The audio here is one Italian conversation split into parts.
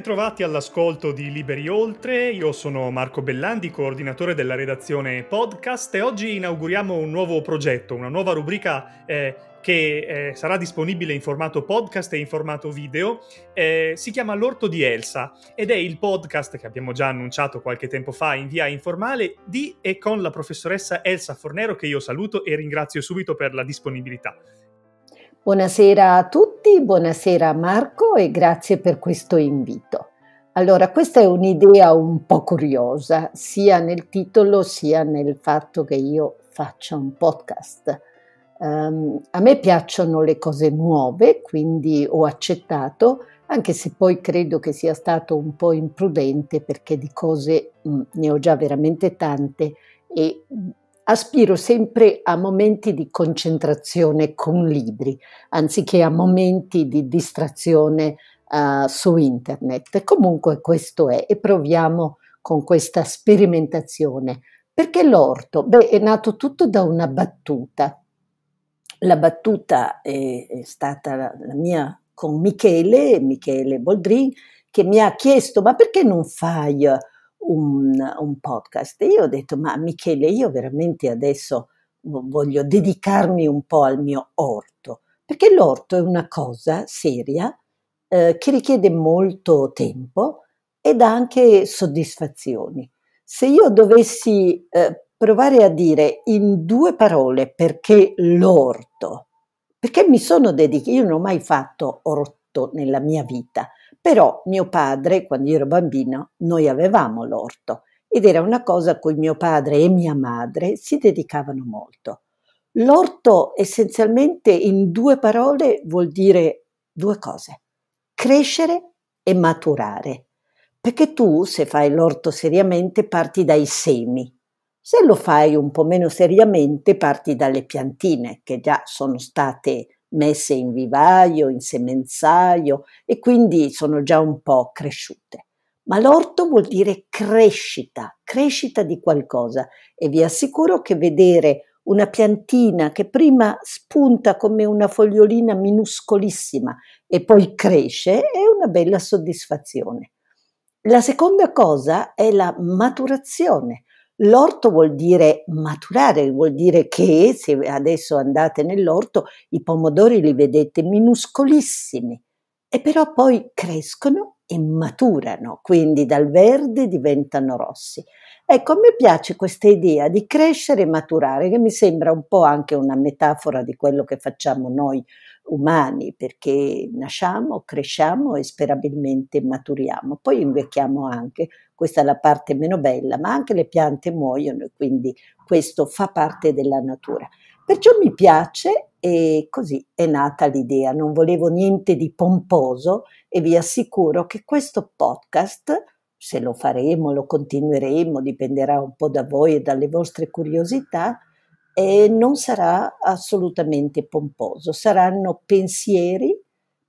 ritrovati all'ascolto di Liberi Oltre, io sono Marco Bellandi, coordinatore della redazione podcast e oggi inauguriamo un nuovo progetto, una nuova rubrica eh, che eh, sarà disponibile in formato podcast e in formato video, eh, si chiama L'Orto di Elsa ed è il podcast che abbiamo già annunciato qualche tempo fa in via informale di e con la professoressa Elsa Fornero che io saluto e ringrazio subito per la disponibilità. Buonasera a tutti, buonasera a Marco e grazie per questo invito. Allora, questa è un'idea un po' curiosa, sia nel titolo sia nel fatto che io faccia un podcast. Um, a me piacciono le cose nuove, quindi ho accettato, anche se poi credo che sia stato un po' imprudente perché di cose mh, mm, ne ho già veramente tante e mm, aspiro sempre a momenti di concentrazione con libri, anziché a momenti di distrazione uh, su internet. Comunque questo è e proviamo con questa sperimentazione. Perché l'orto? Beh, è nato tutto da una battuta. La battuta è, è stata la, la mia con Michele, Michele Boldrin, che mi ha chiesto ma perché non fai un, un podcast. E io ho detto, ma Michele, io veramente adesso voglio dedicarmi un po' al mio orto, perché l'orto è una cosa seria eh, che richiede molto tempo ed anche soddisfazioni. Se io dovessi eh, provare a dire in due parole perché l'orto, perché mi sono dedicata, io non ho mai fatto orto nella mia vita, però mio padre, quando io ero bambino, noi avevamo l'orto ed era una cosa a cui mio padre e mia madre si dedicavano molto. L'orto essenzialmente in due parole vuol dire due cose, crescere e maturare, perché tu se fai l'orto seriamente parti dai semi, se lo fai un po' meno seriamente parti dalle piantine che già sono state messe in vivaio, in semenzaio e quindi sono già un po' cresciute. Ma l'orto vuol dire crescita, crescita di qualcosa e vi assicuro che vedere una piantina che prima spunta come una fogliolina minuscolissima e poi cresce è una bella soddisfazione. La seconda cosa è la maturazione, L'orto vuol dire maturare, vuol dire che se adesso andate nell'orto i pomodori li vedete minuscolissimi e però poi crescono e maturano, quindi dal verde diventano rossi. Ecco, a me piace questa idea di crescere e maturare, che mi sembra un po' anche una metafora di quello che facciamo noi umani perché nasciamo, cresciamo e sperabilmente maturiamo, poi invecchiamo anche, questa è la parte meno bella, ma anche le piante muoiono e quindi questo fa parte della natura. Perciò mi piace e così è nata l'idea, non volevo niente di pomposo e vi assicuro che questo podcast se lo faremo, lo continueremo, dipenderà un po' da voi e dalle vostre curiosità, e non sarà assolutamente pomposo, saranno pensieri,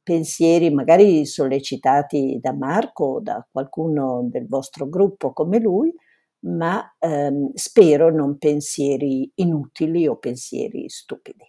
pensieri magari sollecitati da Marco o da qualcuno del vostro gruppo come lui, ma ehm, spero non pensieri inutili o pensieri stupidi.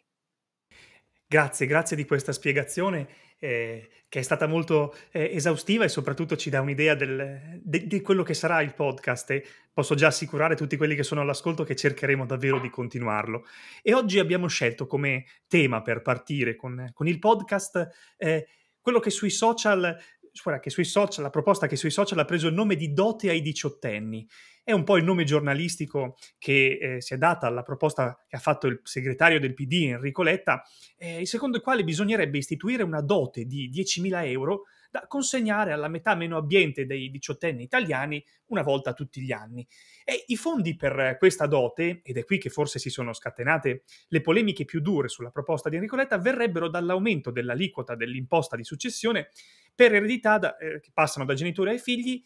Grazie, grazie di questa spiegazione eh, che è stata molto eh, esaustiva e soprattutto ci dà un'idea del, de, di quello che sarà il podcast e posso già assicurare tutti quelli che sono all'ascolto che cercheremo davvero di continuarlo. E oggi abbiamo scelto come tema per partire con, con il podcast eh, quello che sui social... Guarda, che sui social, la proposta che sui social ha preso il nome di dote ai diciottenni è un po' il nome giornalistico che eh, si è data alla proposta che ha fatto il segretario del PD Enrico Letta, eh, secondo il quale bisognerebbe istituire una dote di 10.000 euro da consegnare alla metà meno abbiente dei diciottenni italiani una volta tutti gli anni. E i fondi per questa dote, ed è qui che forse si sono scatenate le polemiche più dure sulla proposta di Enrico Letta, verrebbero dall'aumento dell'aliquota dell'imposta di successione per eredità da, eh, che passano da genitori ai figli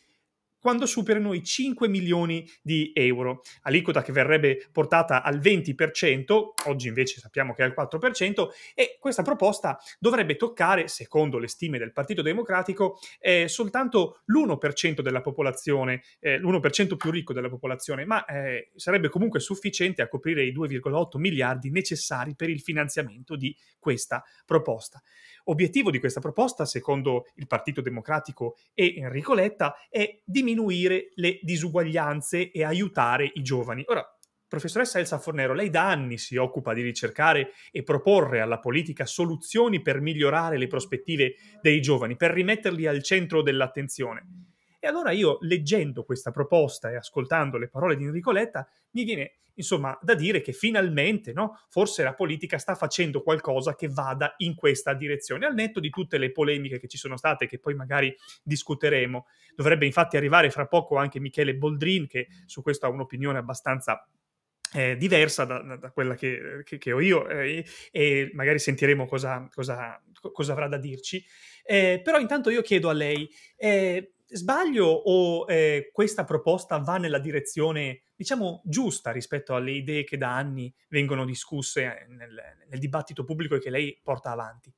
quando superano i 5 milioni di euro, aliquota che verrebbe portata al 20%, oggi invece sappiamo che è al 4%, e questa proposta dovrebbe toccare, secondo le stime del Partito Democratico, eh, soltanto l'1% della popolazione, eh, l'1% più ricco della popolazione, ma eh, sarebbe comunque sufficiente a coprire i 2,8 miliardi necessari per il finanziamento di questa proposta. Obiettivo di questa proposta, secondo il Partito Democratico e Enrico Letta, è diminuire diminuire le disuguaglianze e aiutare i giovani. Ora, professoressa Elsa Fornero, lei da anni si occupa di ricercare e proporre alla politica soluzioni per migliorare le prospettive dei giovani, per rimetterli al centro dell'attenzione. E allora io, leggendo questa proposta e ascoltando le parole di Enrico Letta, mi viene insomma da dire che finalmente, no, forse la politica sta facendo qualcosa che vada in questa direzione, al netto di tutte le polemiche che ci sono state, che poi magari discuteremo. Dovrebbe infatti arrivare fra poco anche Michele Boldrin, che su questo ha un'opinione abbastanza eh, diversa da, da, quella che, che, che ho io eh, e magari sentiremo cosa, cosa, cosa, avrà da dirci. Eh, però intanto io chiedo a lei, eh, sbaglio o eh, questa proposta va nella direzione, diciamo, giusta rispetto alle idee che da anni vengono discusse eh, nel, nel dibattito pubblico e che lei porta avanti?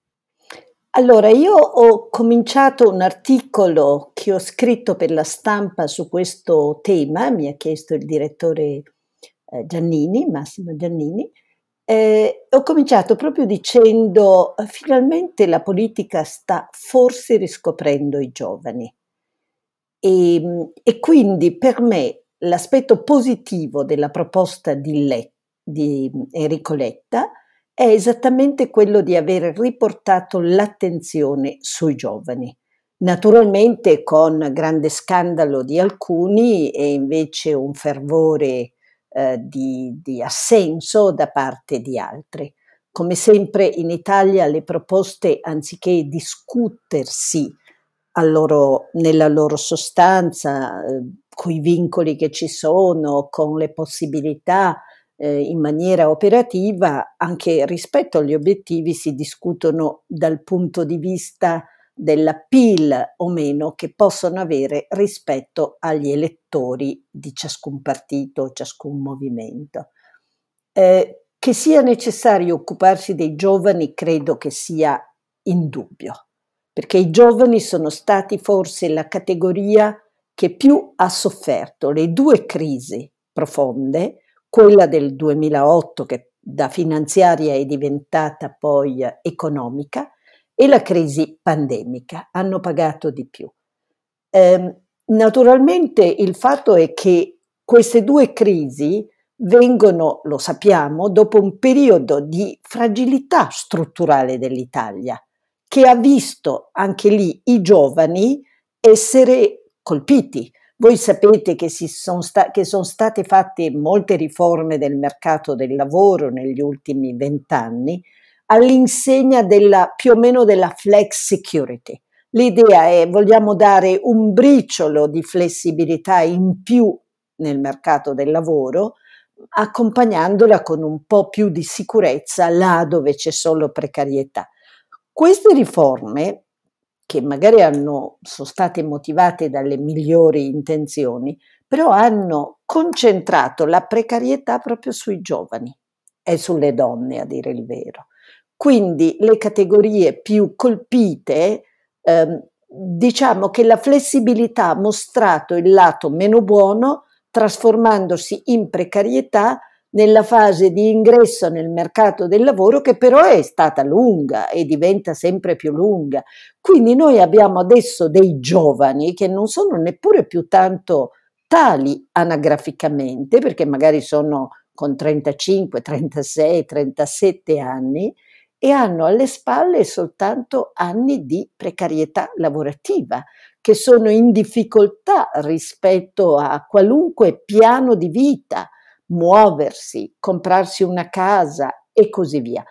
Allora, io ho cominciato un articolo che ho scritto per la stampa su questo tema, mi ha chiesto il direttore eh, Giannini, Massimo Giannini, eh, ho cominciato proprio dicendo finalmente la politica sta forse riscoprendo i giovani. E, ehm, e quindi per me l'aspetto positivo della proposta di, Le, di Enrico Letta è esattamente quello di aver riportato l'attenzione sui giovani. Naturalmente con grande scandalo di alcuni e invece un fervore eh, di, di, assenso da parte di altri. Come sempre in Italia le proposte, anziché discutersi loro, nella loro sostanza, eh, con i vincoli che ci sono, con le possibilità eh, in maniera operativa, anche rispetto agli obiettivi si discutono dal punto di vista della PIL o meno che possono avere rispetto agli elettori di ciascun partito ciascun movimento. Eh, che sia necessario occuparsi dei giovani credo che sia indubbio perché i giovani sono stati forse la categoria che più ha sofferto le due crisi profonde, quella del 2008 che da finanziaria è diventata poi economica e la crisi pandemica, hanno pagato di più. Eh, naturalmente il fatto è che queste due crisi vengono, lo sappiamo, dopo un periodo di fragilità strutturale dell'Italia che ha visto anche lì i giovani essere colpiti. Voi sapete che, sono sta- che sono state fatte molte riforme del mercato del lavoro negli ultimi vent'anni all'insegna della, più o meno della flex security. L'idea è vogliamo dare un briciolo di flessibilità in più nel mercato del lavoro, accompagnandola con un po' più di sicurezza là dove c'è solo precarietà. Queste riforme, che magari hanno, sono state motivate dalle migliori intenzioni, però hanno concentrato la precarietà proprio sui giovani e sulle donne, a dire il vero. Quindi le categorie più colpite, ehm, diciamo che la flessibilità ha mostrato il lato meno buono, trasformandosi in precarietà nella fase di ingresso nel mercato del lavoro che però è stata lunga e diventa sempre più lunga. Quindi noi abbiamo adesso dei giovani che non sono neppure più tanto tali anagraficamente, perché magari sono con 35, 36, 37 anni e hanno alle spalle soltanto anni di precarietà lavorativa, che sono in difficoltà rispetto a qualunque piano di vita muoversi, comprarsi una casa e così via.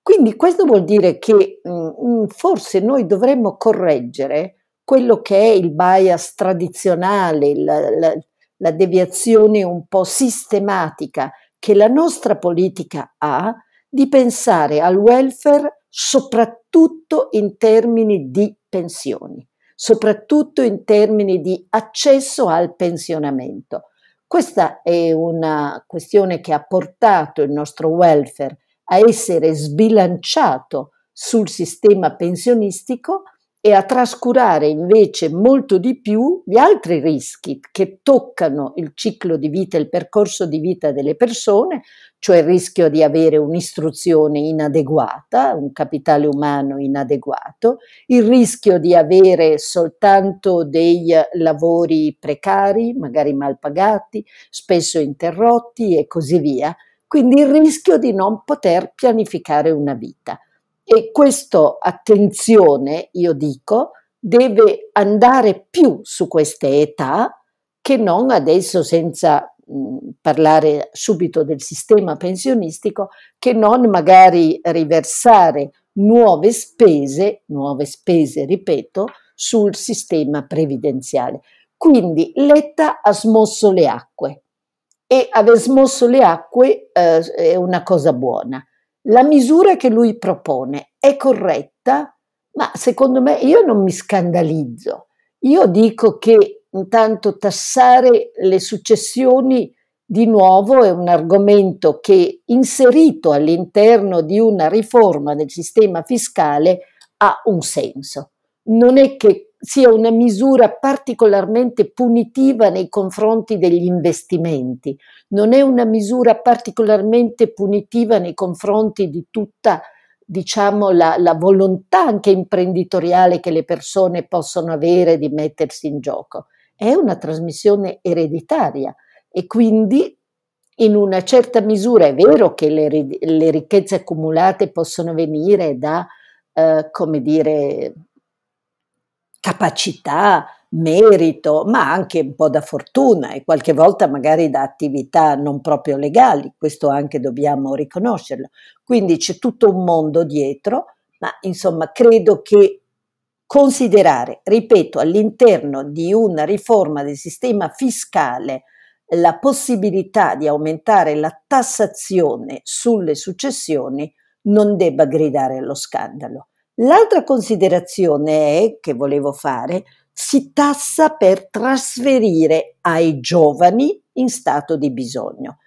Quindi questo vuol dire che mh, mm, mm, forse noi dovremmo correggere quello che è il bias tradizionale, la, la, la deviazione un po' sistematica che la nostra politica ha di pensare al welfare soprattutto in termini di pensioni, soprattutto in termini di accesso al pensionamento. Questa è una questione che ha portato il nostro welfare a essere sbilanciato sul sistema pensionistico e a trascurare invece molto di più gli altri rischi che toccano il ciclo di vita, il percorso di vita delle persone, cioè il rischio di avere un'istruzione inadeguata, un capitale umano inadeguato, il rischio di avere soltanto dei lavori precari, magari mal pagati, spesso interrotti e così via, quindi il rischio di non poter pianificare una vita. E questa attenzione, io dico, deve andare più su queste età che non adesso senza mh, mm, parlare subito del sistema pensionistico, che non magari riversare nuove spese, nuove spese, ripeto, sul sistema previdenziale. Quindi Letta ha smosso le acque e aver smosso le acque eh, è una cosa buona. La misura che lui propone è corretta, ma secondo me io non mi scandalizzo. Io dico che intanto tassare le successioni di nuovo è un argomento che inserito all'interno di una riforma del sistema fiscale ha un senso. Non è che sia una misura particolarmente punitiva nei confronti degli investimenti, non è una misura particolarmente punitiva nei confronti di tutta diciamo, la, la volontà anche imprenditoriale che le persone possono avere di mettersi in gioco, è una trasmissione ereditaria e quindi in una certa misura è vero che le, le ricchezze accumulate possono venire da, eh, come dire, capacità, merito, ma anche un po' da fortuna e qualche volta magari da attività non proprio legali, questo anche dobbiamo riconoscerlo. Quindi c'è tutto un mondo dietro, ma insomma credo che considerare, ripeto, all'interno di una riforma del sistema fiscale la possibilità di aumentare la tassazione sulle successioni non debba gridare allo scandalo L'altra considerazione che volevo fare si tassa per trasferire ai giovani in stato di bisogno.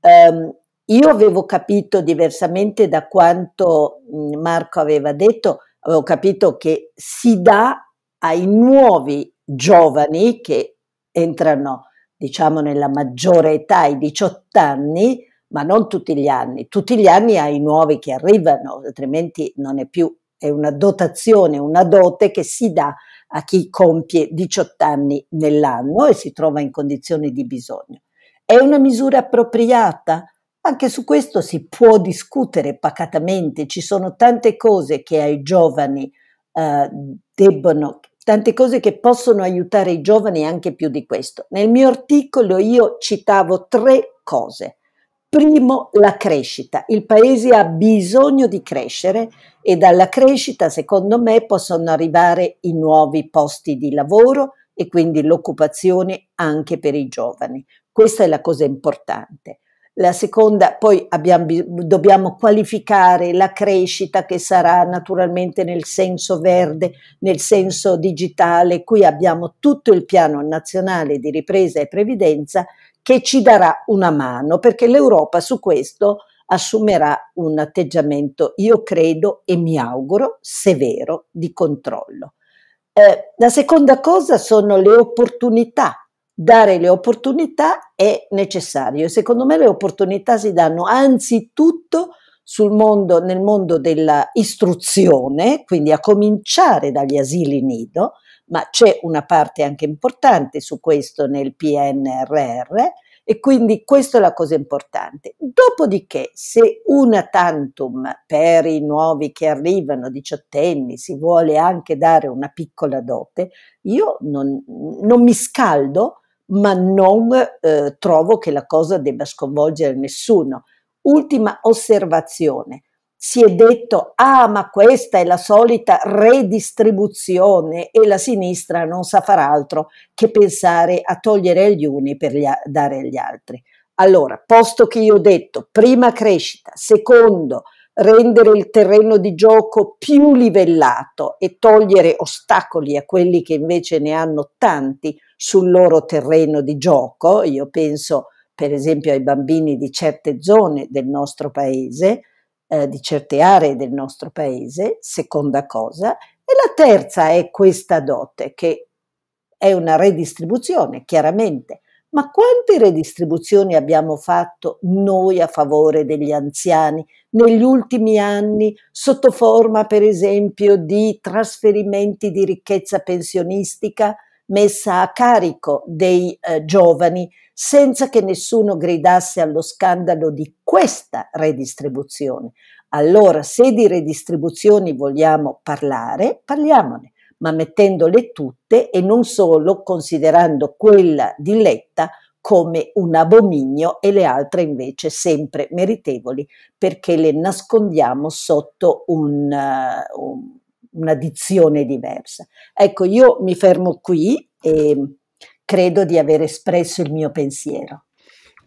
Um, io avevo capito diversamente da quanto mm, Marco aveva detto, avevo capito che si dà ai nuovi giovani che entrano, diciamo, nella maggiore età, ai 18 anni, ma non tutti gli anni, tutti gli anni ai nuovi che arrivano, altrimenti non è più è una dotazione, una dote che si dà a chi compie 18 anni nell'anno e si trova in condizioni di bisogno. È una misura appropriata? Anche su questo si può discutere pacatamente, ci sono tante cose che ai giovani eh, debbono, tante cose che possono aiutare i giovani anche più di questo. Nel mio articolo io citavo tre cose. Primo, la crescita. Il paese ha bisogno di crescere e dalla crescita, secondo me, possono arrivare i nuovi posti di lavoro e quindi l'occupazione anche per i giovani. Questa è la cosa importante. La seconda, poi abbiamo, dobbiamo qualificare la crescita che sarà naturalmente nel senso verde, nel senso digitale. Qui abbiamo tutto il piano nazionale di ripresa e previdenza che ci darà una mano, perché l'Europa su questo assumerà un atteggiamento, io credo e mi auguro, severo di controllo. Eh, la seconda cosa sono le opportunità. Dare le opportunità è necessario. e Secondo me le opportunità si danno anzitutto mondo, nel mondo dell'istruzione, quindi a cominciare dagli asili nido, ma c'è una parte anche importante su questo nel PNRR e quindi questa è la cosa importante. Dopodiché, se una tantum per i nuovi che arrivano, diciottenni, si vuole anche dare una piccola dote, io non, non mi scaldo, ma non eh, trovo che la cosa debba sconvolgere nessuno. Ultima osservazione si è detto, ah ma questa è la solita redistribuzione e la sinistra non sa far altro che pensare a togliere agli uni per gli dare agli altri. Allora, posto che io ho detto, prima crescita, secondo rendere il terreno di gioco più livellato e togliere ostacoli a quelli che invece ne hanno tanti sul loro terreno di gioco, io penso per esempio ai bambini di certe zone del nostro paese, eh, di certe aree del nostro paese, seconda cosa, e la terza è questa dote che è una redistribuzione, chiaramente, ma quante redistribuzioni abbiamo fatto noi a favore degli anziani negli ultimi anni sotto forma, per esempio, di trasferimenti di ricchezza pensionistica? messa a carico dei eh, giovani senza che nessuno gridasse allo scandalo di questa redistribuzione. Allora, se di redistribuzioni vogliamo parlare, parliamone, ma mettendole tutte e non solo considerando quella di Letta come un abominio e le altre invece sempre meritevoli perché le nascondiamo sotto un, uh, un una dizione diversa. Ecco, io mi fermo qui e credo di aver espresso il mio pensiero.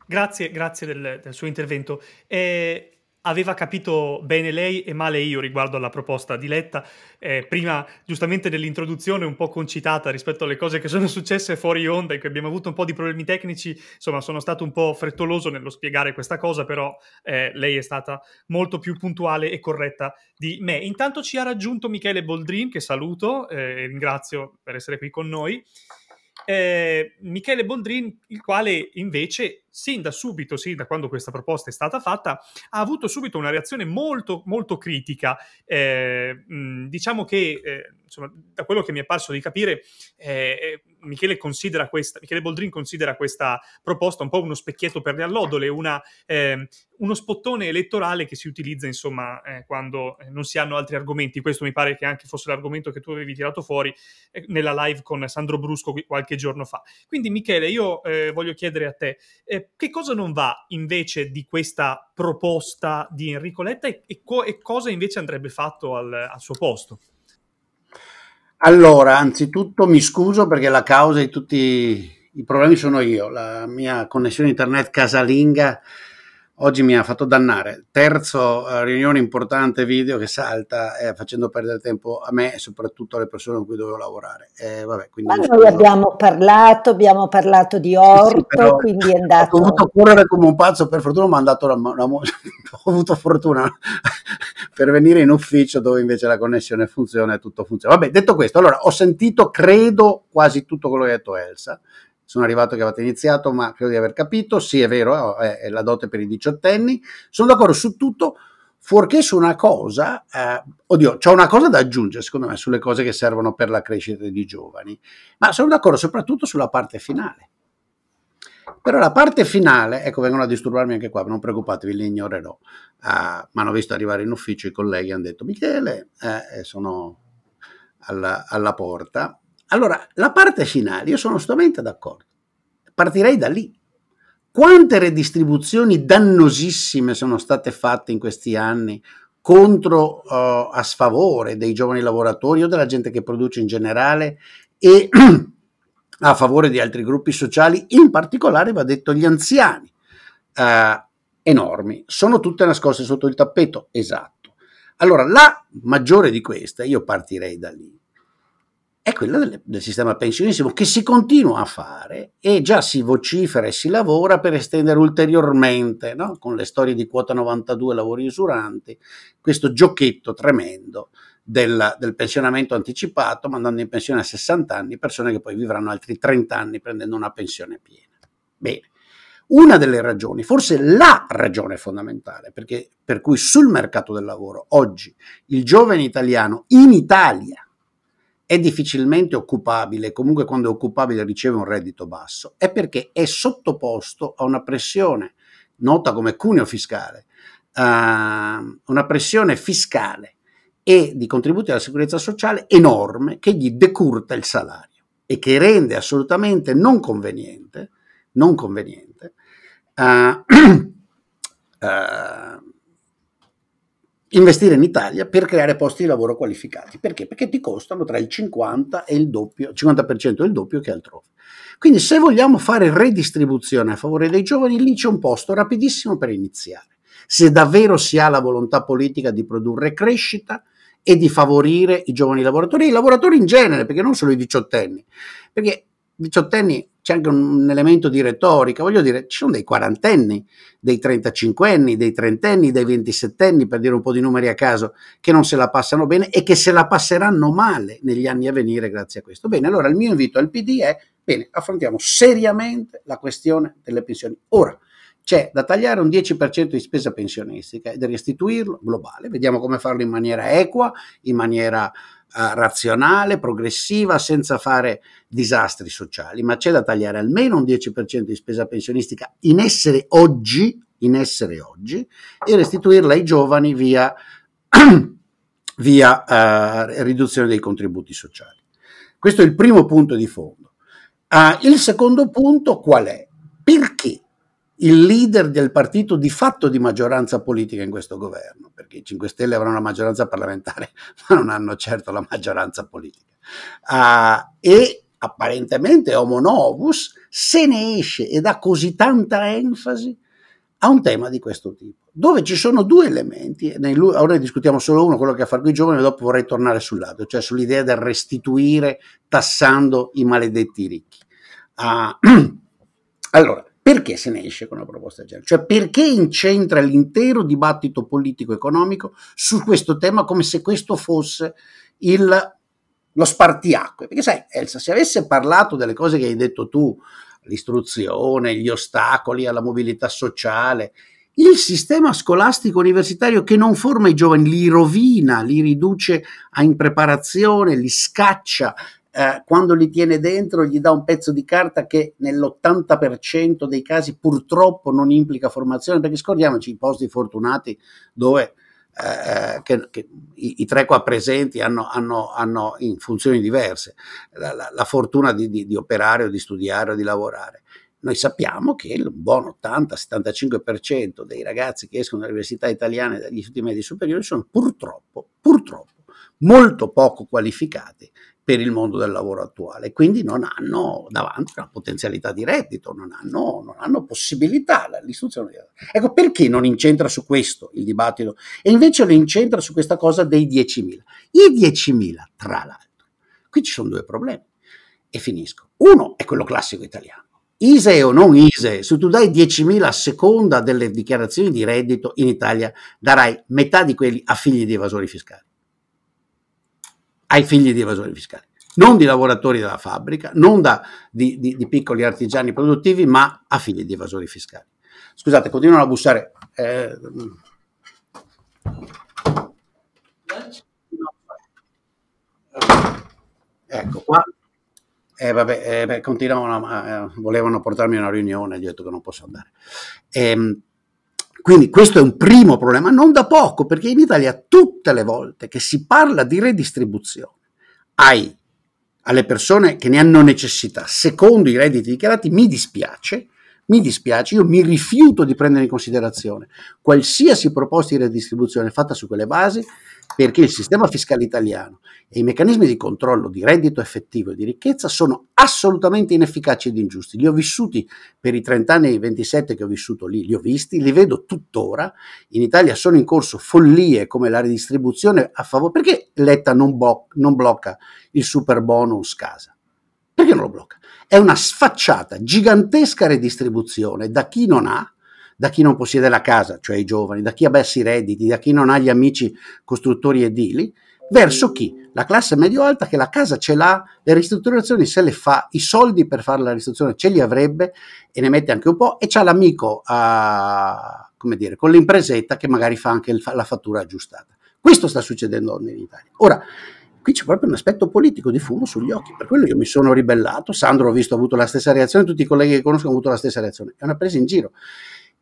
Grazie, grazie del, del suo intervento. Eh, aveva capito bene lei e male io riguardo alla proposta di Letta, eh, prima giustamente dell'introduzione un po' concitata rispetto alle cose che sono successe fuori onda, e che abbiamo avuto un po' di problemi tecnici, insomma sono stato un po' frettoloso nello spiegare questa cosa, però eh, lei è stata molto più puntuale e corretta di me. Intanto ci ha raggiunto Michele Boldrin, che saluto eh, e ringrazio per essere qui con noi. Eh, Michele Boldrin, il quale invece sin da subito, sin da quando questa proposta è stata fatta, ha avuto subito una reazione molto, molto critica. Eh, mm, diciamo che, eh, insomma, da quello che mi è parso di capire, eh, eh, Michele, considera questa, Michele Boldrin considera questa proposta un po' uno specchietto per le allodole, una, ehm, uno spottone elettorale che si utilizza, insomma, eh, quando eh, non si hanno altri argomenti. Questo mi pare che anche fosse l'argomento che tu avevi tirato fuori nella live con Sandro Brusco qualche giorno fa. Quindi, Michele, io voglio chiedere a te che cosa non va invece di questa proposta di Enrico Letta e, e, co- e cosa invece andrebbe fatto al, al suo posto? Allora, anzitutto mi scuso perché la causa di tutti i problemi sono io, la mia connessione internet casalinga oggi mi ha fatto dannare. Terzo eh, riunione importante video che salta eh, facendo perdere tempo a me e soprattutto alle persone con cui dovevo lavorare. Eh, vabbè, Ma noi abbiamo parlato, abbiamo parlato di orto, sì, però, quindi è andato... Ho dovuto correre come un pazzo, per fortuna mi ha dato la, la, la ho avuto fortuna per venire in ufficio dove invece la connessione funziona e tutto funziona. Vabbè, detto questo, allora ho sentito, credo, quasi tutto quello che ha detto Elsa sono arrivato che avete iniziato, ma credo di aver capito, sì è vero, oh, è la dote per i diciottenni, sono d'accordo su tutto, fuorché su una cosa, eh, oddio, c'è una cosa da aggiungere secondo me sulle cose che servono per la crescita dei giovani, ma sono d'accordo soprattutto sulla parte finale. Però la parte finale, ecco, vengono a disturbarmi anche qua, non preoccupatevi, li ignorerò. Uh, mi hanno visto arrivare in ufficio i colleghi, hanno detto Michele, eh, eh sono alla, alla porta, allora, la parte finale, io sono assolutamente d'accordo, partirei da lì. Quante redistribuzioni dannosissime sono state fatte in questi anni contro, uh, a sfavore dei giovani lavoratori o della gente che produce in generale e a favore di altri gruppi sociali, in particolare va detto gli anziani, eh, enormi, sono tutte nascoste sotto il tappeto, esatto. Allora, la maggiore di queste, io partirei da lì, è quella del, del, sistema pensionistico che si continua a fare e già si vocifera e si lavora per estendere ulteriormente, no? con le storie di quota 92 lavori usuranti, questo giochetto tremendo del, del, pensionamento anticipato, mandando in pensione a 60 anni persone che poi vivranno altri 30 anni prendendo una pensione piena. Bene. Una delle ragioni, forse la ragione fondamentale, perché, per cui sul mercato del lavoro oggi il giovane italiano in Italia è difficilmente occupabile, comunque quando è occupabile riceve un reddito basso, è perché è sottoposto a una pressione, nota come cuneo fiscale, ehm, una pressione fiscale e di contributi alla sicurezza sociale enorme che gli decurta il salario e che rende assolutamente non conveniente, non conveniente uh, uh, investire in Italia per creare posti di lavoro qualificati. Perché? Perché ti costano tra il 50 e il doppio, 50% e il doppio che altrove. Quindi se vogliamo fare redistribuzione a favore dei giovani, lì c'è un posto rapidissimo per iniziare. Se davvero si ha la volontà politica di produrre crescita e di favorire i giovani lavoratori e i lavoratori in genere, perché non solo i diciottenni, perché diciottenni c'è anche un, elemento di retorica, voglio dire, ci sono dei quarantenni, dei trentacinquenni, dei trentenni, dei ventisettenni, per dire un po' di numeri a caso, che non se la passano bene e che se la passeranno male negli anni a venire grazie a questo. Bene, allora il mio invito al PD è, bene, affrontiamo seriamente la questione delle pensioni. Ora, c'è da tagliare un 10% di spesa pensionistica e da restituirlo globale, vediamo come farlo in maniera equa, in maniera eh, razionale, progressiva, senza fare disastri sociali, ma c'è da tagliare almeno un 10% di spesa pensionistica in essere oggi, in essere oggi e restituirla ai giovani via, via uh, riduzione dei contributi sociali. Questo è il primo punto di fondo. Uh, il secondo punto qual è? Perché il leader del partito di fatto di maggioranza politica in questo governo, perché i 5 Stelle avranno la maggioranza parlamentare, ma non hanno certo la maggioranza politica. Uh, e apparentemente Homo Novus se ne esce e dà così tanta enfasi a un tema di questo tipo, dove ci sono due elementi, nei, ora ne discutiamo solo uno, quello che ha a fare con i giovani, e dopo vorrei tornare sull'altro, cioè sull'idea del restituire tassando i maledetti ricchi. Uh, allora, perché se ne esce con una proposta del genere? Cioè perché incentra l'intero dibattito politico-economico su questo tema come se questo fosse il, lo spartiacque? Perché sai, Elsa, se avesse parlato delle cose che hai detto tu, l'istruzione, gli ostacoli alla mobilità sociale, il sistema scolastico universitario che non forma i giovani, li rovina, li riduce a impreparazione, li scaccia, eh, quando li tiene dentro gli dà un pezzo di carta che nell'80% dei casi purtroppo non implica formazione, perché scordiamoci i posti fortunati dove eh, che, che i, i, tre qua presenti hanno, hanno, hanno in funzioni diverse la, la, la fortuna di, di, di operare o di studiare o di lavorare noi sappiamo che il buon 80-75% dei ragazzi che escono dalle università italiane e dagli studi medi superiori sono purtroppo, purtroppo molto poco qualificati per il mondo del lavoro attuale, quindi non hanno davanti una potenzialità di reddito, non hanno, non hanno possibilità l'istruzione. Ecco perché non incentra su questo il dibattito e invece lo incentra su questa cosa dei 10.000. I 10.000, tra l'altro, qui ci sono due problemi e finisco. Uno è quello classico italiano. ISE o non ISE, se tu dai 10.000 a seconda delle dichiarazioni di reddito in Italia, darai metà di quelli a figli di evasori fiscali ai figli di evasori fiscali, non di lavoratori della fabbrica, non da, di, di, di, piccoli artigiani produttivi, ma a figli di evasori fiscali. Scusate, continuano a bussare. Eh, ecco qua. Eh, vabbè, eh, continuavano, eh, volevano portarmi a una riunione, gli ho detto che non posso andare. Eh, quindi questo è un primo problema, non da poco, perché in Italia tutte le volte che si parla di redistribuzione ai, alle persone che ne hanno necessità, secondo i redditi dichiarati, mi dispiace, mi dispiace, io mi rifiuto di prendere in considerazione qualsiasi proposta di redistribuzione fatta su quelle basi perché il sistema fiscale italiano e i meccanismi di controllo di reddito effettivo e di ricchezza sono assolutamente inefficaci ed ingiusti. Li ho vissuti per i 30 anni e i 27 che ho vissuto lì, li ho visti, li vedo tuttora. In Italia sono in corso follie come la redistribuzione a favore. Perché Letta non, bo- non blocca il super bonus casa? Perché non lo blocca? è una sfacciata, gigantesca redistribuzione da chi non ha, da chi non possiede la casa, cioè i giovani, da chi ha bassi redditi, da chi non ha gli amici costruttori edili, verso chi? La classe medio-alta che la casa ce l'ha, le ristrutturazioni se le fa, i soldi per fare la ristrutturazione ce li avrebbe e ne mette anche un po' e c'ha l'amico a, ah, come dire, con l'impresetta che magari fa anche il, la fattura aggiustata. Questo sta succedendo in Italia. Ora, qui c'è proprio un aspetto politico di fumo sugli occhi, per quello io mi sono ribellato, Sandro ho visto ha avuto la stessa reazione, tutti i colleghi che conosco hanno avuto la stessa reazione, è una presa in giro.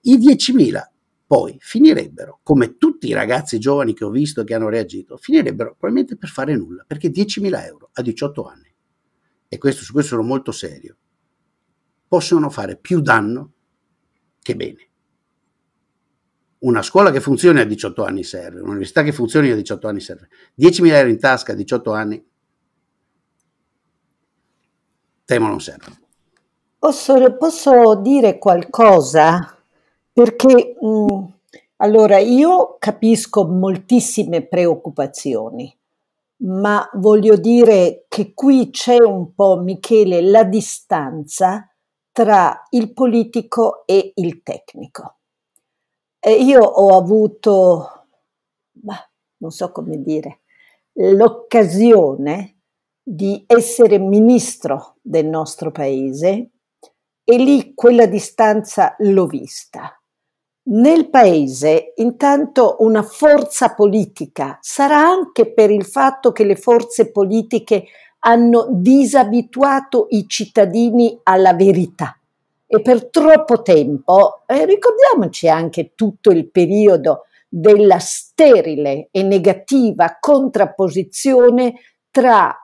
I 10.000 poi finirebbero, come tutti i ragazzi giovani che ho visto che hanno reagito, finirebbero probabilmente per fare nulla, perché 10.000 euro a 18 anni, e questo, su questo sono molto serio, possono fare più danno che bene una scuola che funzioni a 18 anni serve, un'università che funzioni a 18 anni serve. 10.000 euro in tasca a 18 anni, temo non serve. Posso, posso dire qualcosa? Perché mh, mm, allora io capisco moltissime preoccupazioni, ma voglio dire che qui c'è un po', Michele, la distanza tra il politico e il tecnico e io ho avuto, bah, non so come dire, l'occasione di essere ministro del nostro paese e lì quella distanza l'ho vista. Nel paese intanto una forza politica, sarà anche per il fatto che le forze politiche hanno disabituato i cittadini alla verità e per troppo tempo, eh, ricordiamoci anche tutto il periodo della sterile e negativa contrapposizione tra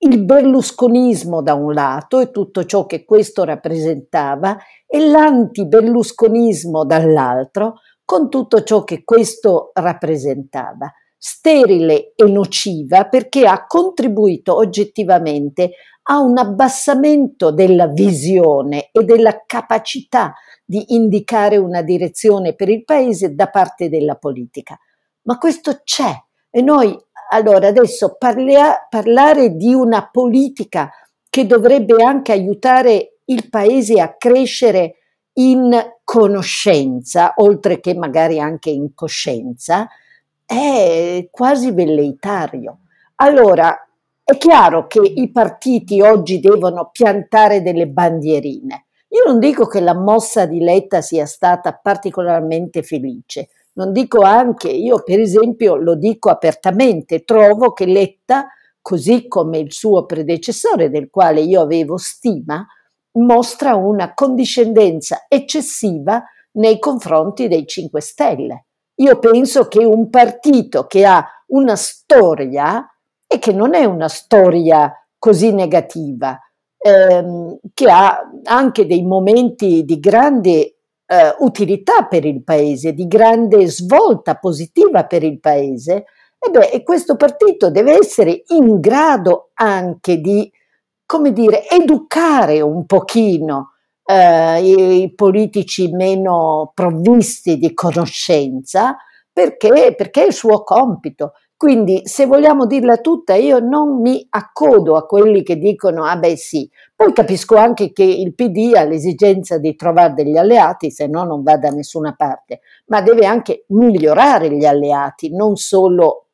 il berlusconismo da un lato e tutto ciò che questo rappresentava e l'anti-berlusconismo dall'altro con tutto ciò che questo rappresentava sterile e nociva perché ha contribuito oggettivamente a un abbassamento della visione e della capacità di indicare una direzione per il paese da parte della politica. Ma questo c'è e noi allora adesso parla parlare di una politica che dovrebbe anche aiutare il paese a crescere in conoscenza, oltre che magari anche in coscienza, è quasi velleitario. Allora, è chiaro che i partiti oggi devono piantare delle bandierine. Io non dico che la mossa di Letta sia stata particolarmente felice, non dico anche, io per esempio lo dico apertamente, trovo che Letta, così come il suo predecessore del quale io avevo stima, mostra una condiscendenza eccessiva nei confronti dei 5 Stelle. Io penso che un partito che ha una storia e che non è una storia così negativa, ehm, che ha anche dei momenti di grande eh, utilità per il paese, di grande svolta positiva per il paese, e, beh, e questo partito deve essere in grado anche di, come dire, educare un pochino eh, i, i, politici meno provvisti di conoscenza, perché, perché è il suo compito quindi, se vogliamo dirla tutta, io non mi accodo a quelli che dicono, ah beh sì, poi capisco anche che il PD ha l'esigenza di trovare degli alleati, se no non va da nessuna parte, ma deve anche migliorare gli alleati, non solo,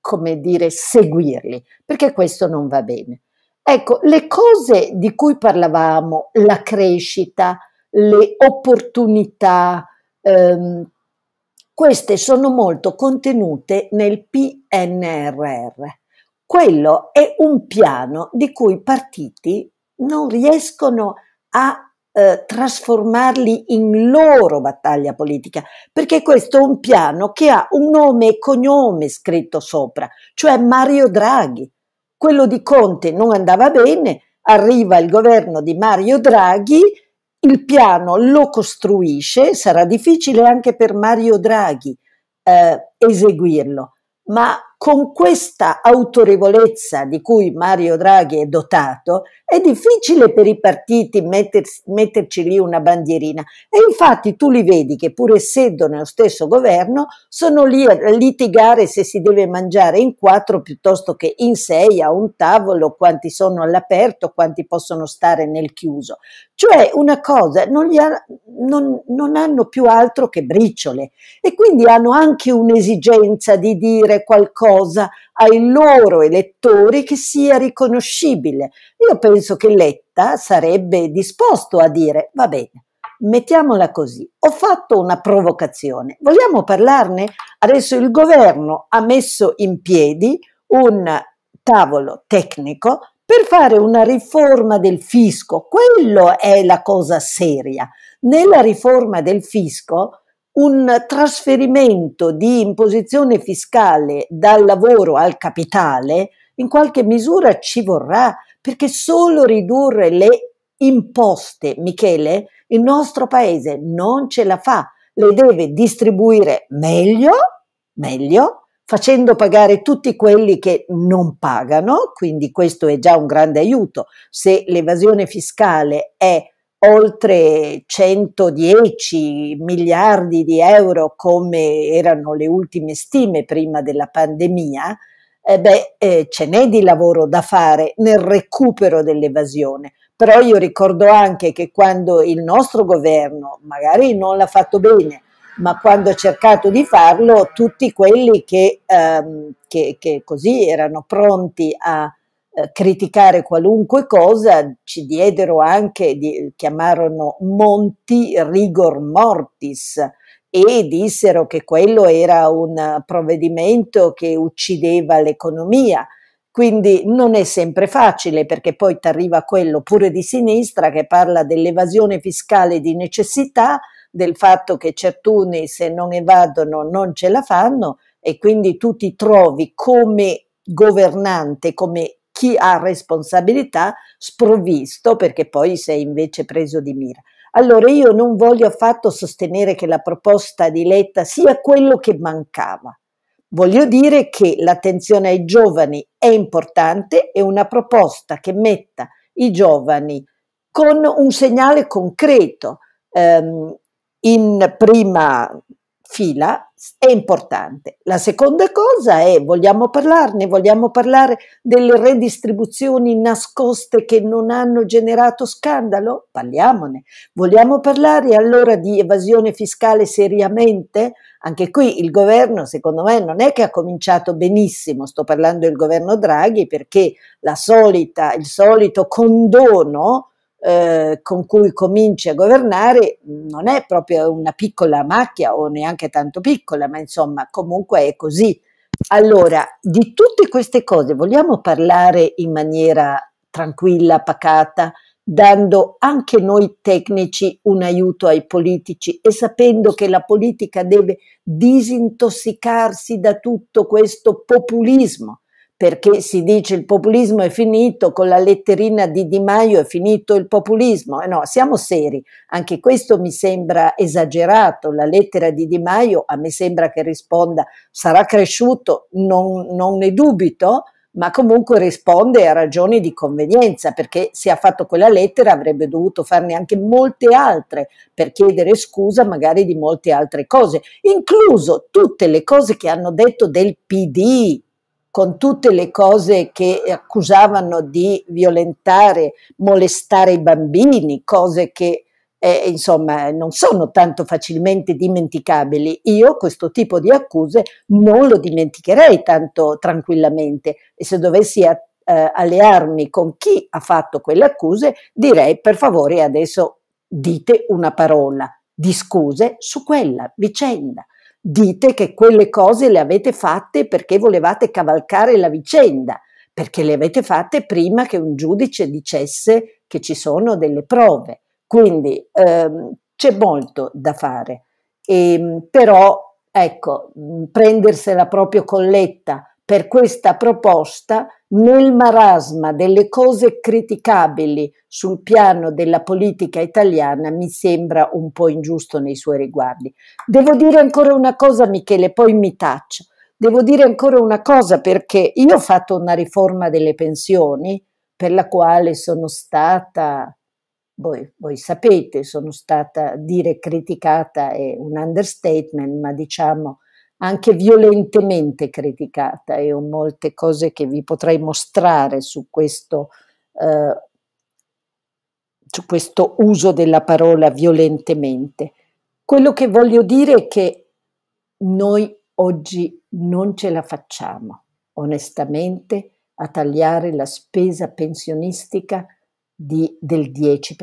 come dire, seguirli, perché questo non va bene. Ecco, le cose di cui parlavamo, la crescita, le opportunità, ehm, queste sono molto contenute nel PD. PNRR. Quello è un piano di cui i partiti non riescono a eh, trasformarli in loro battaglia politica, perché questo è un piano che ha un nome e cognome scritto sopra, cioè Mario Draghi. Quello di Conte non andava bene, arriva il governo di Mario Draghi, il piano lo costruisce, sarà difficile anche per Mario Draghi eh, eseguirlo, 妈 con questa autorevolezza di cui Mario Draghi è dotato, è difficile per i partiti mettersi, metterci lì una bandierina. E infatti tu li vedi che pur essendo nello stesso governo sono lì a litigare se si deve mangiare in quattro piuttosto che in sei a un tavolo, quanti sono all'aperto, quanti possono stare nel chiuso. Cioè una cosa, non, ha, non, non hanno più altro che briciole e quindi hanno anche un'esigenza di dire qualcosa cosa ai loro elettori che sia riconoscibile. Io penso che Letta sarebbe disposto a dire, va bene, mettiamola così, ho fatto una provocazione, vogliamo parlarne? Adesso il governo ha messo in piedi un tavolo tecnico per fare una riforma del fisco, quello è la cosa seria. Nella riforma del fisco un trasferimento di imposizione fiscale dal lavoro al capitale in qualche misura ci vorrà, perché solo ridurre le imposte, Michele, il nostro paese non ce la fa, le deve distribuire meglio, meglio, facendo pagare tutti quelli che non pagano, quindi questo è già un grande aiuto. Se l'evasione fiscale è oltre 110 miliardi di euro come erano le ultime stime prima della pandemia, eh beh, eh, ce n'è di lavoro da fare nel recupero dell'evasione. Però io ricordo anche che quando il nostro governo, magari non l'ha fatto bene, ma quando ha cercato di farlo, tutti quelli che, ehm, che, che così erano pronti a eh, criticare qualunque cosa, ci diedero anche, di, chiamarono Monti rigor mortis e dissero che quello era un provvedimento che uccideva l'economia. Quindi non è sempre facile perché poi ti arriva quello pure di sinistra che parla dell'evasione fiscale di necessità, del fatto che certuni se non evadono non ce la fanno e quindi tu ti trovi come governante, come chi ha responsabilità sprovvisto perché poi sei invece preso di mira. Allora io non voglio affatto sostenere che la proposta di Letta sia quello che mancava. Voglio dire che l'attenzione ai giovani è importante e una proposta che metta i giovani con un segnale concreto ehm, in prima fila è importante. La seconda cosa è, vogliamo parlarne, vogliamo parlare delle redistribuzioni nascoste che non hanno generato scandalo? Parliamone. Vogliamo parlare allora di evasione fiscale seriamente? Anche qui il governo, secondo me, non è che ha cominciato benissimo, sto parlando del governo Draghi, perché la solita, il solito condono eh, con cui cominci a governare non è proprio una piccola macchia o neanche tanto piccola, ma insomma comunque è così. Allora, di tutte queste cose vogliamo parlare in maniera tranquilla, pacata, dando anche noi tecnici un aiuto ai politici e sapendo che la politica deve disintossicarsi da tutto questo populismo perché si dice il populismo è finito, con la letterina di Di Maio è finito il populismo. Eh no, siamo seri, anche questo mi sembra esagerato, la lettera di Di Maio a me sembra che risponda, sarà cresciuto, non, non ne dubito, ma comunque risponde a ragioni di convenienza, perché se ha fatto quella lettera avrebbe dovuto farne anche molte altre per chiedere scusa magari di molte altre cose, incluso tutte le cose che hanno detto del PD, con tutte le cose che accusavano di violentare, molestare i bambini, cose che eh, insomma non sono tanto facilmente dimenticabili. Io questo tipo di accuse non lo dimenticherei tanto tranquillamente e se dovessi a, eh, allearmi con chi ha fatto quelle accuse direi per favore adesso dite una parola di scuse su quella vicenda. Dite che quelle cose le avete fatte perché volevate cavalcare la vicenda, perché le avete fatte prima che un giudice dicesse che ci sono delle prove. Quindi ehm, c'è molto da fare, e, ehm, però ecco, prendersela proprio colletta per questa proposta nel marasma delle cose criticabili sul piano della politica italiana mi sembra un po' ingiusto nei suoi riguardi. Devo dire ancora una cosa Michele, poi mi taccio. Devo dire ancora una cosa perché io ho fatto una riforma delle pensioni per la quale sono stata, voi, voi sapete, sono stata dire criticata è un understatement, ma diciamo anche violentemente criticata e ho molte cose che vi potrei mostrare su questo, eh, su questo uso della parola violentemente. Quello che voglio dire è che noi oggi non ce la facciamo, onestamente, a tagliare la spesa pensionistica di, del 10%.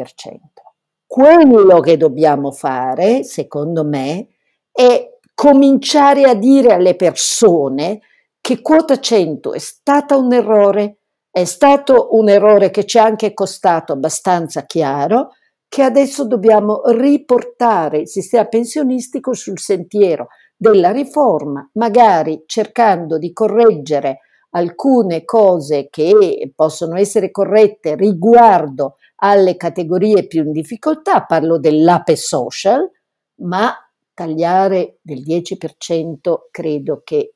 Quello che dobbiamo fare, secondo me, è cominciare a dire alle persone che quota 100 è stata un errore, è stato un errore che ci è anche costato abbastanza chiaro, che adesso dobbiamo riportare il sistema pensionistico sul sentiero della riforma, magari cercando di correggere alcune cose che possono essere corrette riguardo alle categorie più in difficoltà, parlo dell'ape social, ma tagliare del 10% credo che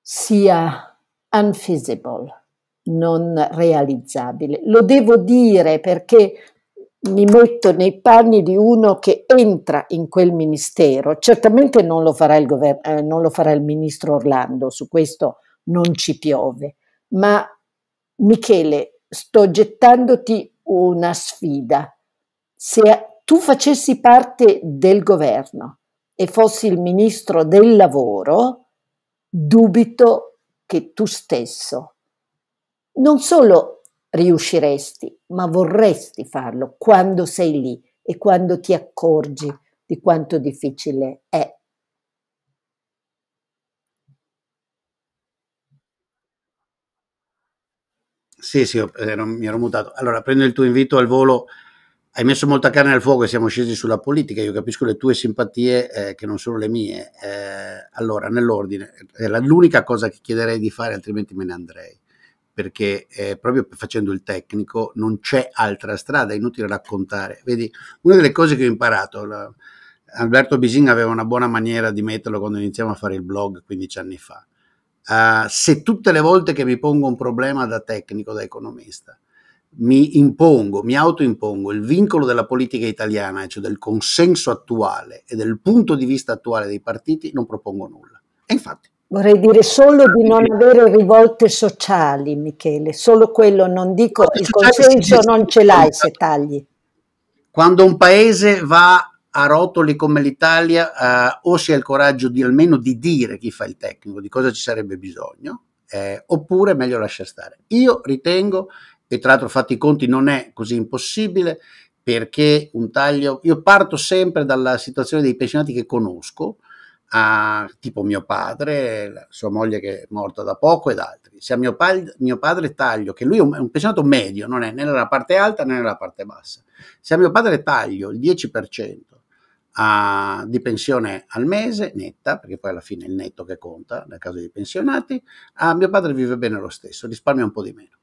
sia unfeasible, non realizzabile. Lo devo dire perché mi metto nei panni di uno che entra in quel ministero. Certamente non lo farà il, eh, non lo farà il ministro Orlando, su questo non ci piove, ma Michele, sto gettandoti una sfida. Se tu facessi parte del governo e fossi il ministro del lavoro, dubito che tu stesso non solo riusciresti, ma vorresti farlo quando sei lì e quando ti accorgi di quanto difficile è. Sì, sì, ero, eh, mi ero mutato. Allora, prendo il tuo invito al volo hai messo molta carne al fuoco e siamo scesi sulla politica, io capisco le tue simpatie eh, che non sono le mie. Eh, allora, nell'ordine, è l'unica cosa che chiederei di fare, altrimenti me ne andrei, perché eh, proprio facendo il tecnico non c'è altra strada, è inutile raccontare. Vedi, una delle cose che ho imparato, la, Alberto Bisin aveva una buona maniera di metterlo quando iniziamo a fare il blog 15 anni fa. Uh, se tutte le volte che mi pongo un problema da tecnico, da economista, mi impongo, mi autoimpongo il vincolo della politica italiana, cioè del consenso attuale e del punto di vista attuale dei partiti, non propongo nulla. E infatti. Vorrei dire solo di non avere rivolte sociali, Michele, solo quello, non dico il consenso non ce l'hai se tagli. Quando un paese va a rotoli come l'Italia, eh, o si ha il coraggio di almeno di dire chi fa il tecnico, di cosa ci sarebbe bisogno, eh, oppure è meglio lasciare stare. Io ritengo che tra l'altro fatti i conti non è così impossibile perché un taglio, io parto sempre dalla situazione dei pensionati che conosco, a, tipo mio padre, sua moglie che è morta da poco ed altri. Se a mio, pa- mio padre taglio, che lui è un, è un pensionato medio, non è né nella parte alta né nella parte bassa, se a mio padre taglio il 10% a, di pensione al mese netta, perché poi alla fine è il netto che conta nel caso dei pensionati, a mio padre vive bene lo stesso, risparmia un po' di meno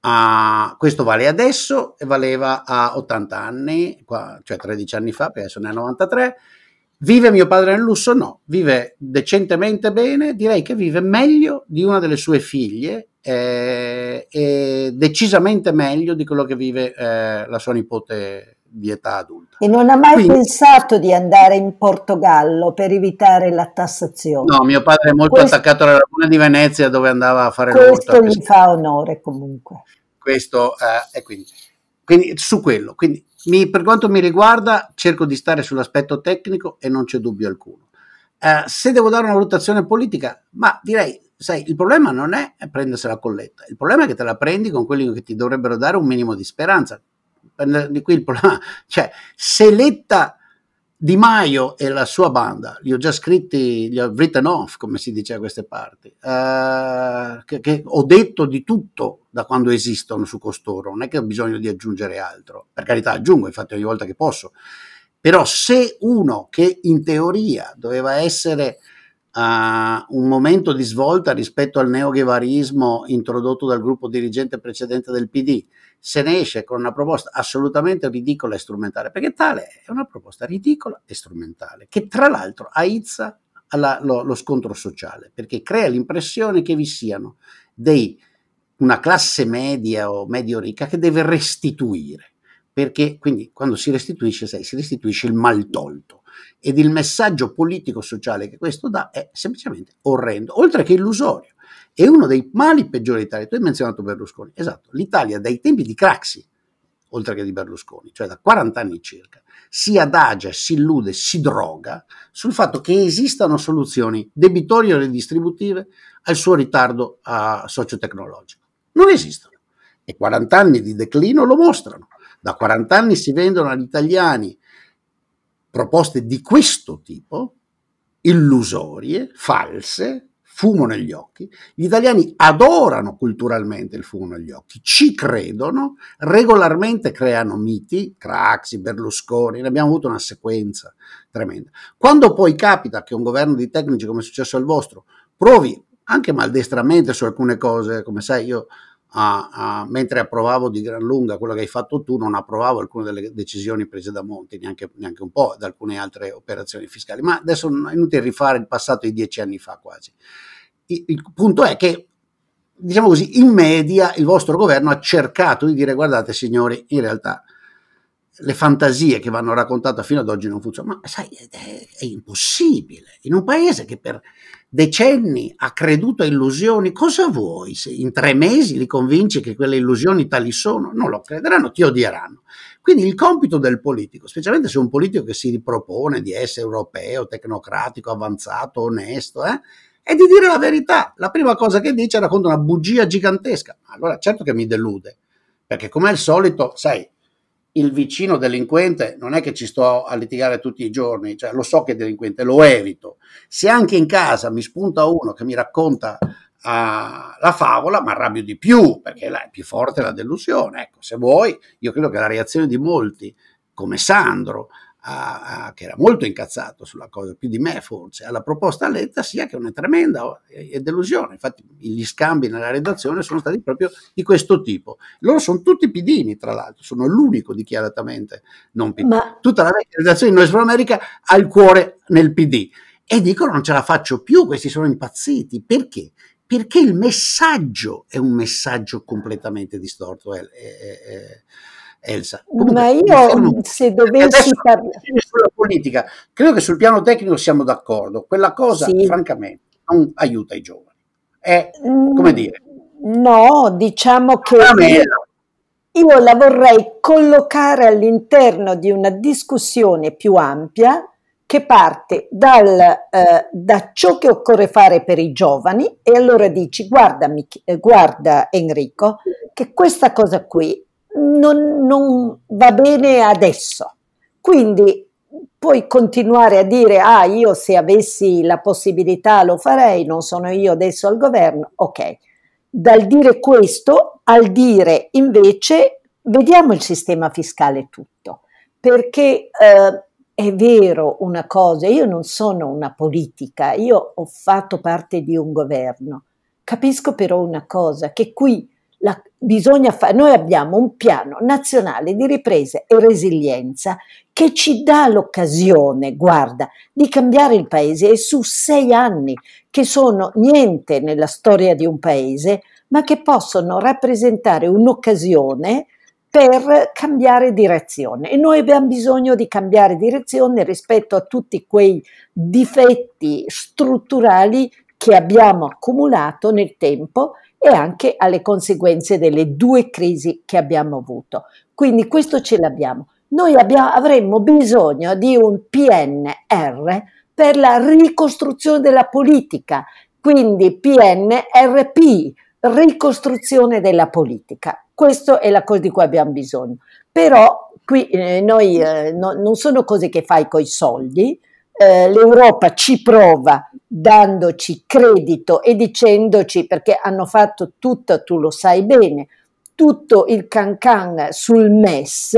a, questo vale adesso e valeva a 80 anni, qua, cioè 13 anni fa, perché adesso ne ha 93. Vive mio padre nel lusso? No, vive decentemente bene, direi che vive meglio di una delle sue figlie eh, decisamente meglio di quello che vive eh, la sua nipote di età adulta. E non ha mai Quindi, pensato di andare in Portogallo per evitare la tassazione? No, mio padre è molto questo, attaccato alla Laguna di Venezia dove andava a fare questo l'orto. Questo gli fa onore comunque. Questo eh, è quindi, quindi su quello. Quindi mi, per quanto mi riguarda cerco di stare sull'aspetto tecnico e non c'è dubbio alcuno. Eh, se devo dare una valutazione politica, ma direi sai, il problema non è prendersela a colletta, il problema è che te la prendi con quelli che ti dovrebbero dare un minimo di speranza, di qui il problema, cioè se Letta Di Maio e la sua banda, li ho già scritti, li ho written off, come si dice a queste parti, eh, che, che ho detto di tutto da quando esistono su costoro, non è che ho bisogno di aggiungere altro, per carità aggiungo, infatti ogni volta che posso, però se uno che in teoria doveva essere uh, un momento di svolta rispetto al neoghevarismo introdotto dal gruppo dirigente precedente del PD. Se ne esce con una proposta assolutamente ridicola e strumentale, perché tale è una proposta ridicola e strumentale, che tra l'altro aizza alla, lo, lo scontro sociale, perché crea l'impressione che vi siano dei una classe media o medio ricca che deve restituire, perché quindi quando si restituisce, sai, si restituisce il mal tolto ed il messaggio politico-sociale che questo dà è semplicemente orrendo, oltre che illusorio. È uno dei mali peggiori d'Italia. Tu hai menzionato Berlusconi. Esatto, l'Italia dai tempi di Craxi, oltre che di Berlusconi, cioè da 40 anni circa, si adagia, si illude, si droga sul fatto che esistano soluzioni debitorie o redistributive al suo ritardo uh, socio-tecnologico. Non esistono. E 40 anni di declino lo mostrano. Da 40 anni si vendono agli italiani proposte di questo tipo, illusorie, false, fumo negli occhi, gli italiani adorano culturalmente il fumo negli occhi, ci credono, regolarmente creano miti, Craxi, Berlusconi, ne abbiamo avuto una sequenza tremenda. Quando poi capita che un governo di tecnici come è successo al vostro provi anche maldestramente su alcune cose, come sai io a, a, mentre approvavo di gran lunga quello che hai fatto tu, non approvavo alcune delle decisioni prese da Monti, neanche, neanche un po', da alcune altre operazioni fiscali. Ma adesso è inutile rifare il passato di dieci anni fa quasi. il, il punto è che diciamo così, in media il vostro governo ha cercato di dire guardate signori, in realtà le fantasie che vanno raccontate fino ad oggi non funzionano. Ma sai, è, è, impossibile. In un paese che per decenni ha creduto a illusioni, cosa vuoi? Se in tre mesi li convinci che quelle illusioni tali sono, non lo crederanno, ti odieranno. Quindi il compito del politico, specialmente se un politico che si ripropone di essere europeo, tecnocratico, avanzato, onesto, eh, è di dire la verità. La prima cosa che dice racconta una bugia gigantesca. Allora certo che mi delude, perché come al solito, sai, il vicino delinquente non è che ci sto a litigare tutti i giorni, cioè lo so che è delinquente, lo evito. Se anche in casa mi spunta uno che mi racconta uh, la favola, mi arrabbio di più, perché là è più forte la delusione. Ecco, se vuoi, io credo che la reazione di molti, come Sandro, a, a, che era molto incazzato sulla cosa, più di me forse, alla proposta Letta sia che è una tremenda oh, delusione. Infatti gli scambi nella redazione sono stati proprio di questo tipo. Loro sono tutti pidini, tra l'altro, sono l'unico dichiaratamente non PD. Ma... Tutta la redazione di Noise for America ha il cuore nel PD e dicono non ce la faccio più, questi sono impazziti. Perché? Perché il messaggio è un messaggio completamente distorto. È, è, è, Elsa. Comunque, Ma io se dovessi parlare sulla politica, credo che sul piano tecnico siamo d'accordo, quella cosa sì. francamente non aiuta i giovani. È come mm, dire No, diciamo che io, io la vorrei collocare all'interno di una discussione più ampia che parte dal, eh, da ciò che occorre fare per i giovani e allora dici guarda, eh, guarda Enrico che questa cosa qui non, non va bene adesso. Quindi puoi continuare a dire, ah, io se avessi la possibilità lo farei, non sono io adesso al governo, ok. Dal dire questo al dire invece, vediamo il sistema fiscale tutto, perché eh, è vero una cosa, io non sono una politica, io ho fatto parte di un governo, capisco però una cosa, che qui la, bisogna fa- noi abbiamo un piano nazionale di ripresa e resilienza che ci dà l'occasione, guarda, di cambiare il paese e su sei anni che sono niente nella storia di un paese, ma che possono rappresentare un'occasione per cambiare direzione e noi abbiamo bisogno di cambiare direzione rispetto a tutti quei difetti strutturali che abbiamo accumulato nel tempo e anche alle conseguenze delle due crisi che abbiamo avuto. Quindi questo ce l'abbiamo. Noi abbiamo, avremmo bisogno di un PNR per la ricostruzione della politica, quindi PNRP, ricostruzione della politica. Questa è la cosa di cui abbiamo bisogno. Però qui eh, noi, eh, no, non sono cose che fai con i soldi, eh, l'Europa ci prova dandoci credito e dicendoci perché hanno fatto tutto, tu lo sai bene, tutto il cancan sul MES,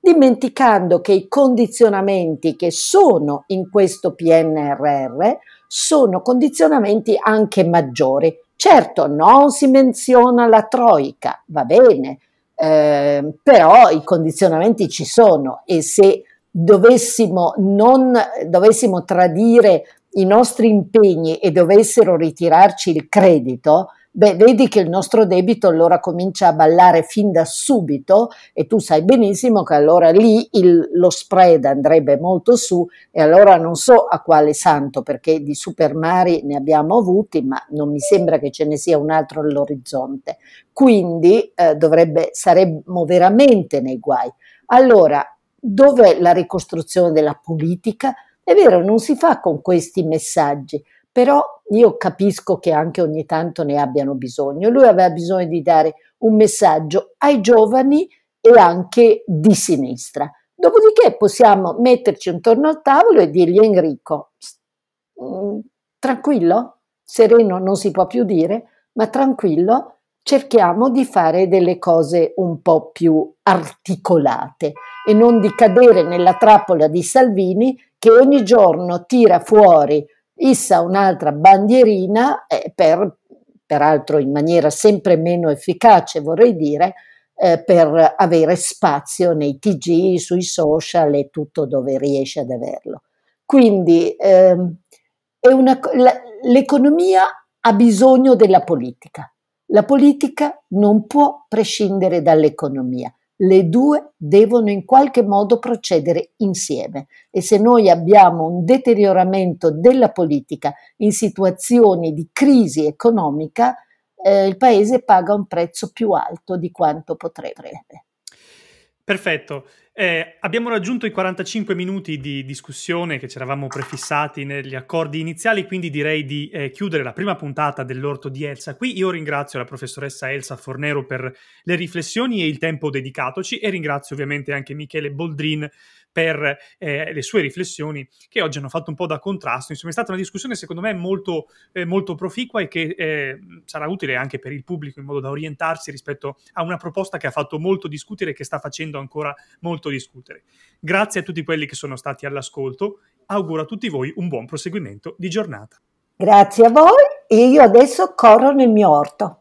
dimenticando che i condizionamenti che sono in questo PNRR sono condizionamenti anche maggiori. Certo, non si menziona la troica, va bene, eh, però i condizionamenti ci sono e se dovessimo, non, dovessimo tradire i nostri impegni e dovessero ritirarci il credito, beh, vedi che il nostro debito allora comincia a ballare fin da subito e tu sai benissimo che allora lì il, lo spread andrebbe molto su e allora non so a quale santo perché di supermari ne abbiamo avuti ma non mi sembra che ce ne sia un altro all'orizzonte quindi eh, dovrebbe, saremmo veramente nei guai allora Dov'è la ricostruzione della politica? È vero, non si fa con questi messaggi, però io capisco che anche ogni tanto ne abbiano bisogno. Lui aveva bisogno di dare un messaggio ai giovani e anche di sinistra. Dopodiché possiamo metterci intorno al tavolo e dirgli Enrico, mm, tranquillo, sereno non si può più dire, ma tranquillo, cerchiamo di fare delle cose un po' più articolate e non di cadere nella trappola di Salvini che ogni giorno tira fuori issa un'altra bandierina eh, per, peraltro in maniera sempre meno efficace vorrei dire, eh, per avere spazio nei TG, sui social e tutto dove riesce ad averlo. Quindi ehm, l'economia ha bisogno della politica. La politica non può prescindere dall'economia le due devono in qualche modo procedere insieme e se noi abbiamo un deterioramento della politica in situazioni di crisi economica, eh, il Paese paga un prezzo più alto di quanto potrebbe. Perfetto. Eh, abbiamo raggiunto i 45 minuti di discussione che ci eravamo prefissati negli accordi iniziali, quindi direi di eh, chiudere la prima puntata dell'Orto di Elsa. Qui io ringrazio la professoressa Elsa Fornero per le riflessioni e il tempo dedicatoci e ringrazio ovviamente anche Michele Boldrin per eh, le sue riflessioni che oggi hanno fatto un po' da contrasto. Insomma, è stata una discussione secondo me molto, eh, molto proficua e che eh, sarà utile anche per il pubblico in modo da orientarsi rispetto a una proposta che ha fatto molto discutere e che sta facendo ancora molto discutere. Grazie a tutti quelli che sono stati all'ascolto. Auguro a tutti voi un buon proseguimento di giornata. Grazie a voi e io adesso corro nel mio orto.